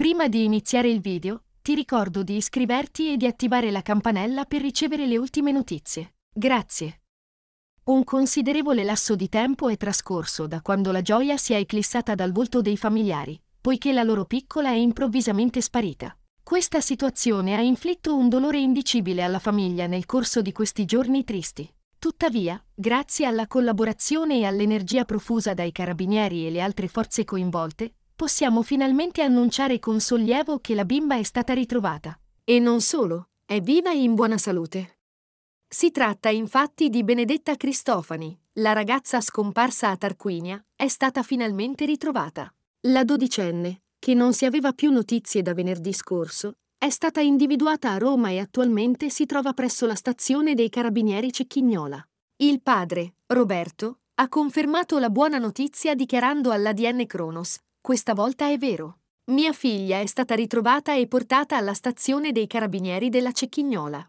Prima di iniziare il video, ti ricordo di iscriverti e di attivare la campanella per ricevere le ultime notizie. Grazie. Un considerevole lasso di tempo è trascorso da quando la gioia si è eclissata dal volto dei familiari, poiché la loro piccola è improvvisamente sparita. Questa situazione ha inflitto un dolore indicibile alla famiglia nel corso di questi giorni tristi. Tuttavia, grazie alla collaborazione e all'energia profusa dai carabinieri e le altre forze coinvolte, possiamo finalmente annunciare con sollievo che la bimba è stata ritrovata. E non solo, è viva e in buona salute. Si tratta infatti di Benedetta Cristofani, la ragazza scomparsa a Tarquinia, è stata finalmente ritrovata. La dodicenne, che non si aveva più notizie da venerdì scorso, è stata individuata a Roma e attualmente si trova presso la stazione dei carabinieri Cecchignola. Il padre, Roberto, ha confermato la buona notizia dichiarando all'ADN Kronos questa volta è vero. Mia figlia è stata ritrovata e portata alla stazione dei carabinieri della Cecchignola.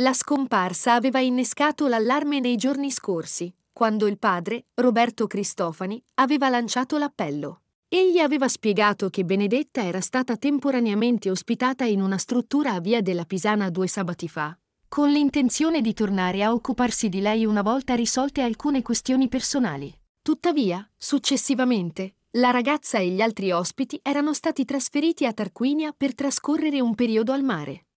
La scomparsa aveva innescato l'allarme nei giorni scorsi, quando il padre, Roberto Cristofani, aveva lanciato l'appello. Egli aveva spiegato che Benedetta era stata temporaneamente ospitata in una struttura a Via della Pisana due sabati fa, con l'intenzione di tornare a occuparsi di lei una volta risolte alcune questioni personali. Tuttavia, successivamente, la ragazza e gli altri ospiti erano stati trasferiti a Tarquinia per trascorrere un periodo al mare.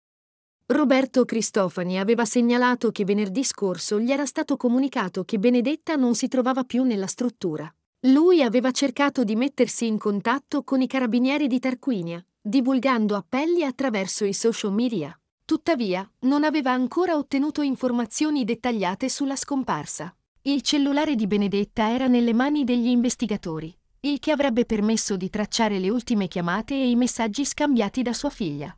Roberto Cristofani aveva segnalato che venerdì scorso gli era stato comunicato che Benedetta non si trovava più nella struttura. Lui aveva cercato di mettersi in contatto con i carabinieri di Tarquinia, divulgando appelli attraverso i social media. Tuttavia, non aveva ancora ottenuto informazioni dettagliate sulla scomparsa. Il cellulare di Benedetta era nelle mani degli investigatori il che avrebbe permesso di tracciare le ultime chiamate e i messaggi scambiati da sua figlia.